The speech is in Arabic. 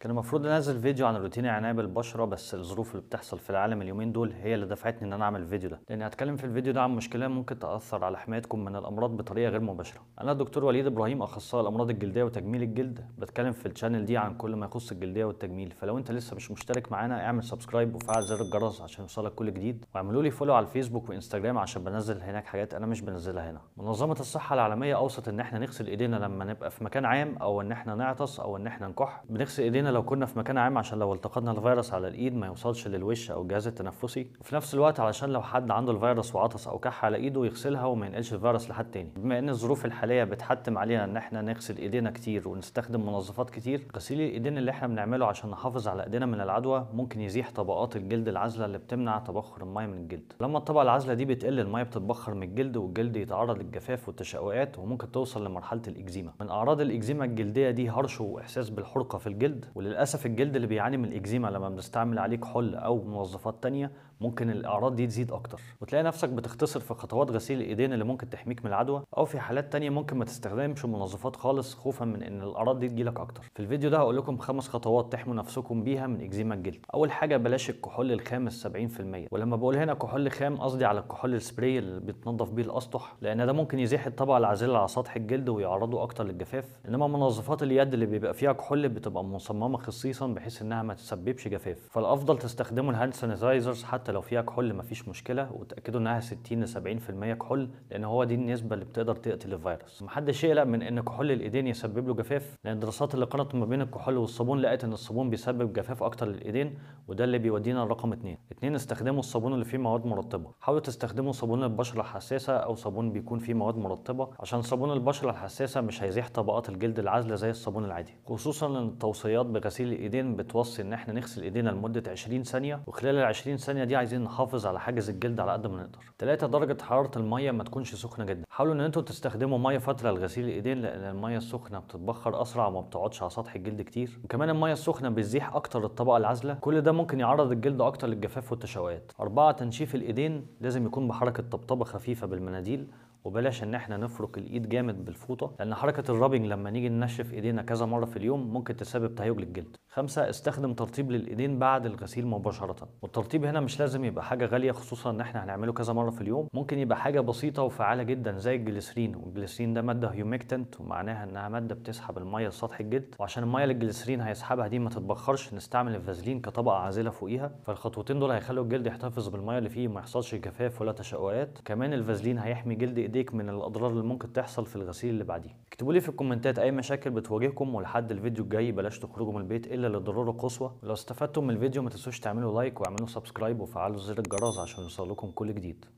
كان المفروض انزل فيديو عن روتين العنايه بالبشره بس الظروف اللي بتحصل في العالم اليومين دول هي اللي دفعتني ان انا اعمل الفيديو ده لان هتكلم في الفيديو ده عن مشكله ممكن تاثر على حمايتكم من الامراض بطريقه غير مباشره انا الدكتور وليد ابراهيم اخصائي الامراض الجلديه وتجميل الجلد بتكلم في الشانل دي عن كل ما يخص الجلديه والتجميل فلو انت لسه مش مشترك معانا اعمل سبسكرايب وفعل زر الجرس عشان يوصلك كل جديد واعملوا لي فولو على الفيسبوك وانستجرام عشان بنزل هناك حاجات انا مش بنزلها هنا منظمه الصحه العالميه اوصت ان احنا نغسل ايدينا لما نبقى في مكان عام او ان احنا نعطس او ان احنا نكح بنغسل ايدينا لو كنا في مكان عام عشان لو التقطنا الفيروس على الايد ما يوصلش للوش او الجهاز التنفسي وفي نفس الوقت علشان لو حد عنده الفيروس وعطس او كح على ايده يغسلها وما ينقلش الفيروس لحد تاني بما ان الظروف الحاليه بتحتم علينا ان احنا نغسل ايدينا كتير ونستخدم منظفات كتير غسيل الايدين اللي احنا بنعمله عشان نحافظ على ايدينا من العدوى ممكن يزيح طبقات الجلد العازله اللي بتمنع تبخر الميه من الجلد لما الطبقه العازله دي بتقل الميه بتتبخر من الجلد والجلد يتعرض للجفاف والتشققات وممكن توصل لمرحله الاكزيما من اعراض الاكزيما الجلديه دي هرش واحساس بالحرقه في الجلد وللاسف الجلد اللي بيعاني من الاكزيما لما بنستعمل عليه كحول او منظفات تانية ممكن الاعراض دي تزيد اكتر وتلاقي نفسك بتختصر في خطوات غسيل الايدين اللي ممكن تحميك من العدوى او في حالات تانية ممكن ما تستخدمش منظفات خالص خوفا من ان الاعراض دي تجيلك اكتر في الفيديو ده هقول لكم خمس خطوات تحموا نفسكم بيها من اكزيما الجلد اول حاجه بلاش الكحول الخام 70% ولما بقول هنا كحول خام قصدي على الكحول السبراي اللي بيتنضف بيه الاسطح لان ده ممكن يزيح الطبقه العازله على سطح الجلد ويعرضه اكتر للجفاف انما منظفات اليد اللي بيبقى فيها كحول بتبقى مصممه صمامه خصيصا بحيث انها ما تسببش جفاف فالافضل تستخدموا الهاند سانيتايزرز حتى لو فيها كحول مفيش مشكله وتاكدوا انها 60 ل 70% كحول لان هو دي النسبه اللي بتقدر تقتل الفيروس محدش يقلق من ان كحول الايدين يسبب له جفاف لان الدراسات اللي قارنت ما بين الكحول والصابون لقت ان الصابون بيسبب جفاف اكتر للايدين وده اللي بيودينا لرقم 2 2 استخدموا الصابون اللي فيه مواد مرطبه حاولوا تستخدموا صابون البشره الحساسه او صابون بيكون فيه مواد مرطبه عشان صابون البشره الحساسه مش هيزيح طبقات الجلد العازله زي الصابون العادي خصوصا ان التوصيات غسيل الايدين بتوصي ان احنا نغسل ايدينا لمده 20 ثانيه وخلال ال 20 ثانيه دي عايزين نحافظ على حاجز الجلد على قد ما نقدر ثلاثه درجه حراره الميه ما تكونش سخنه جدا حاولوا ان انتوا تستخدموا ميه فتره لغسيل الايدين لان الميه السخنه بتتبخر اسرع وما بتقعدش على سطح الجلد كتير وكمان الميه السخنه بتزيح اكتر الطبقه العازله كل ده ممكن يعرض الجلد اكتر للجفاف والتشوهات اربعه تنشيف الايدين لازم يكون بحركه طبطبه خفيفه بالمناديل وبلاش ان احنا نفرك الايد جامد بالفوطه لان حركه الرابنج لما نيجي ننشف ايدينا كذا مره في اليوم ممكن تسبب تهيج للجلد خمسة استخدم ترطيب للإيدين بعد الغسيل مباشرة والترطيب هنا مش لازم يبقى حاجة غالية خصوصا إن إحنا هنعمله كذا مرة في اليوم ممكن يبقى حاجة بسيطة وفعالة جدا زي الجليسرين والجليسرين ده مادة هيوميكتنت ومعناها إنها مادة بتسحب المية لسطح الجلد وعشان المية اللي هيسحبها دي ما تتبخرش نستعمل الفازلين كطبقة عازلة فوقيها فالخطوتين دول هيخلوا الجلد يحتفظ بالمية اللي فيه ما يحصلش جفاف ولا تشققات كمان الفازلين هيحمي جلد إيديك من الأضرار اللي ممكن تحصل في الغسيل اللي بعديه اكتبوا لي في الكومنتات أي مشاكل بتواجهكم ولحد الفيديو الجاي بلاش تخرجوا من البيت الا للضروره القصوى لو استفدتم من الفيديو ما تنسوش تعملوا لايك واعملوا سبسكرايب وفعلوا زر الجرس عشان يوصلكم كل جديد